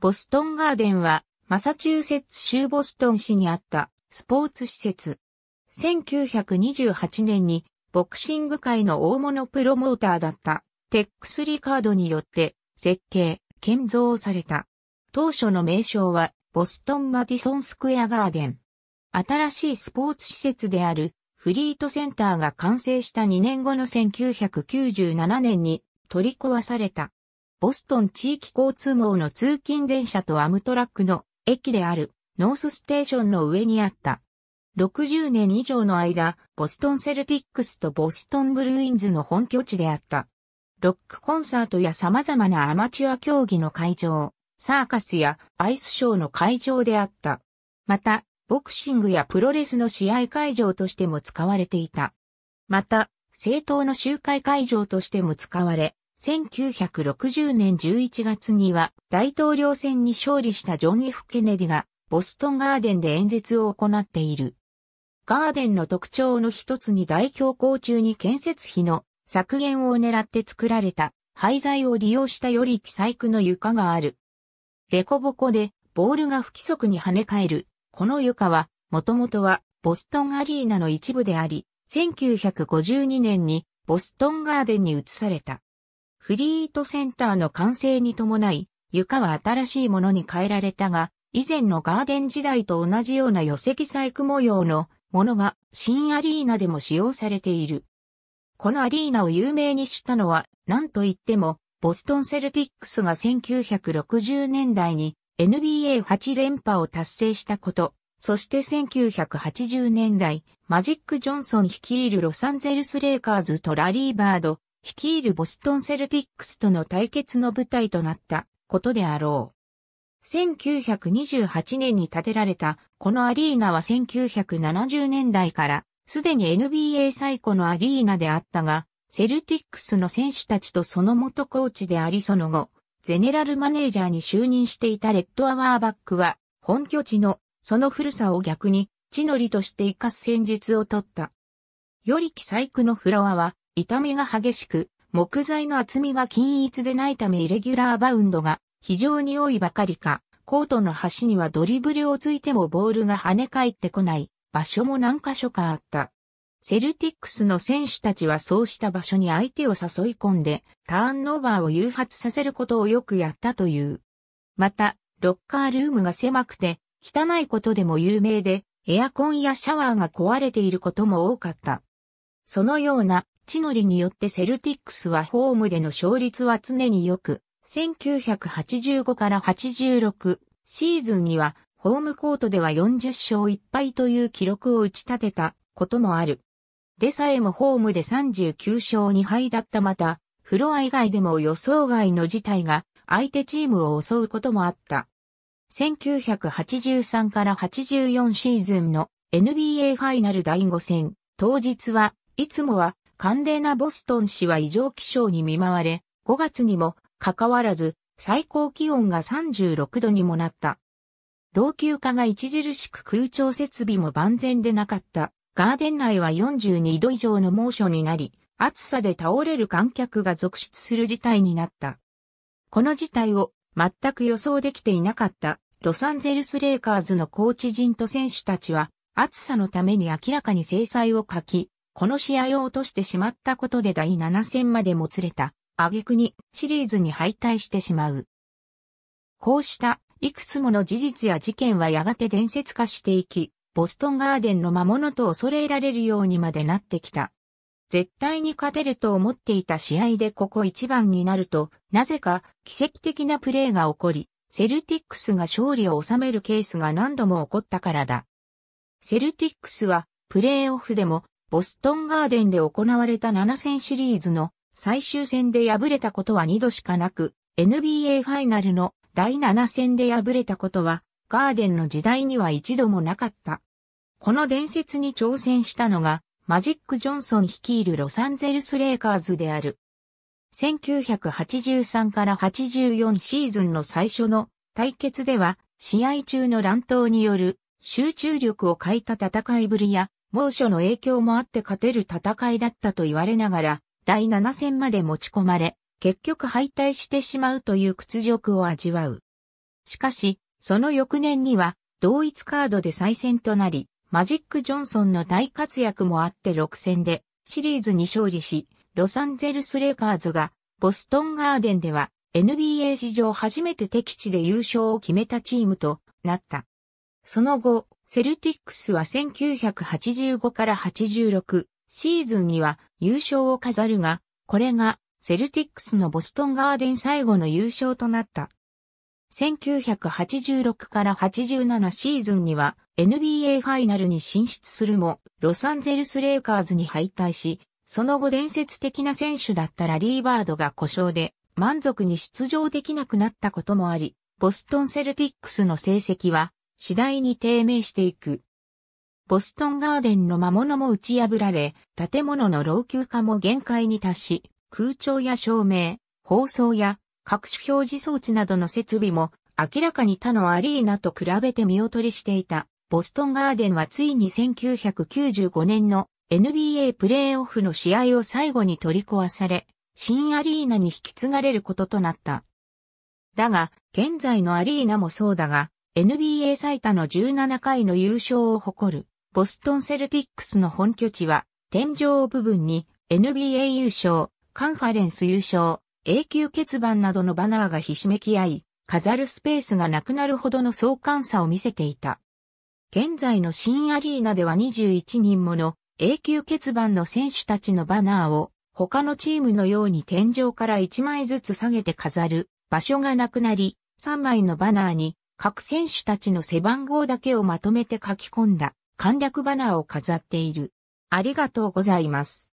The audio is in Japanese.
ボストンガーデンは、マサチューセッツ州ボストン市にあったスポーツ施設。1928年にボクシング界の大物プロモーターだったテックス・リカードによって設計、建造された。当初の名称はボストン・マディソン・スクエア・ガーデン。新しいスポーツ施設であるフリートセンターが完成した2年後の1997年に取り壊された。ボストン地域交通網の通勤電車とアムトラックの駅であるノースステーションの上にあった。60年以上の間、ボストンセルティックスとボストンブルーインズの本拠地であった。ロックコンサートや様々なアマチュア競技の会場、サーカスやアイスショーの会場であった。また、ボクシングやプロレスの試合会場としても使われていた。また、政党の集会会場としても使われ、1960年11月には大統領選に勝利したジョン・ F・ ケネディがボストンガーデンで演説を行っている。ガーデンの特徴の一つに大恐慌中に建設費の削減を狙って作られた廃材を利用したより奇細工の床がある。デコボコでボールが不規則に跳ね返る。この床は、もともとはボストンアリーナの一部であり、1952年にボストンガーデンに移された。フリートセンターの完成に伴い、床は新しいものに変えられたが、以前のガーデン時代と同じような寄席細工模様のものが新アリーナでも使用されている。このアリーナを有名にしたのは、なんといっても、ボストンセルティックスが1960年代に NBA8 連覇を達成したこと、そして1980年代、マジック・ジョンソン率いるロサンゼルス・レイカーズとラリー・バード、率いるボストンセルティックスとの対決の舞台となったことであろう。1928年に建てられたこのアリーナは1970年代からすでに NBA 最古のアリーナであったが、セルティックスの選手たちとその元コーチでありその後、ゼネラルマネージャーに就任していたレッドアワーバックは、本拠地のその古さを逆に地の利として生かす戦術を取った。より記載区のフロアは痛みが激しく、木材の厚みが均一でないためイレギュラーバウンドが非常に多いばかりか、コートの端にはドリブルをついてもボールが跳ね返ってこない場所も何箇所かあった。セルティックスの選手たちはそうした場所に相手を誘い込んで、ターンオーバーを誘発させることをよくやったという。また、ロッカールームが狭くて、汚いことでも有名で、エアコンやシャワーが壊れていることも多かった。そのような地の利によってセルティックスはホームでの勝率は常に良く、1985から86シーズンにはホームコートでは40勝1敗という記録を打ち立てたこともある。でさえもホームで39勝2敗だったまた、フロア以外でも予想外の事態が相手チームを襲うこともあった。1983から84シーズンの NBA ファイナル第5戦、当日はいつもは寒冷なボストン市は異常気象に見舞われ、5月にもかかわらず最高気温が36度にもなった。老朽化が著しく空調設備も万全でなかった。ガーデン内は42度以上の猛暑になり、暑さで倒れる観客が続出する事態になった。この事態を全く予想できていなかったロサンゼルスレイカーズのコーチ陣と選手たちは暑さのために明らかに制裁を書き、この試合を落としてしまったことで第7戦までもつれた、挙句にシリーズに敗退してしまう。こうしたいくつもの事実や事件はやがて伝説化していき、ボストンガーデンの魔物と恐れられるようにまでなってきた。絶対に勝てると思っていた試合でここ一番になると、なぜか奇跡的なプレーが起こり、セルティックスが勝利を収めるケースが何度も起こったからだ。セルティックスはプレーオフでもボストンガーデンで行われた7戦シリーズの最終戦で敗れたことは2度しかなく、NBA ファイナルの第7戦で敗れたことは、ガーデンの時代には一度もなかった。この伝説に挑戦したのが、マジック・ジョンソン率いるロサンゼルス・レイカーズである。1983から84シーズンの最初の対決では、試合中の乱闘による集中力を欠いた戦いぶりや、猛暑の影響もあって勝てる戦いだったと言われながら、第7戦まで持ち込まれ、結局敗退してしまうという屈辱を味わう。しかし、その翌年には、同一カードで再戦となり、マジック・ジョンソンの大活躍もあって6戦で、シリーズに勝利し、ロサンゼルス・レイカーズが、ボストン・ガーデンでは、NBA 史上初めて敵地で優勝を決めたチームとなった。その後、セルティックスは1985から86シーズンには優勝を飾るが、これがセルティックスのボストンガーデン最後の優勝となった。1986から87シーズンには NBA ファイナルに進出するも、ロサンゼルスレイカーズに敗退し、その後伝説的な選手だったラリーバードが故障で満足に出場できなくなったこともあり、ボストンセルティックスの成績は次第に低迷していく。ボストンガーデンの魔物も打ち破られ、建物の老朽化も限界に達し、空調や照明、放送や各種表示装置などの設備も明らかに他のアリーナと比べて見劣りしていた。ボストンガーデンはついに1995年の NBA プレーオフの試合を最後に取り壊され、新アリーナに引き継がれることとなった。だが、現在のアリーナもそうだが、NBA 最多の17回の優勝を誇る、ボストンセルティックスの本拠地は、天井部分に NBA 優勝、カンファレンス優勝、永久欠番などのバナーがひしめき合い、飾るスペースがなくなるほどの相関差を見せていた。現在の新アリーナでは21人もの永久欠番の選手たちのバナーを他のチームのように天井から1枚ずつ下げて飾る場所がなくなり、3枚のバナーに各選手たちの背番号だけをまとめて書き込んだ簡略バナーを飾っている。ありがとうございます。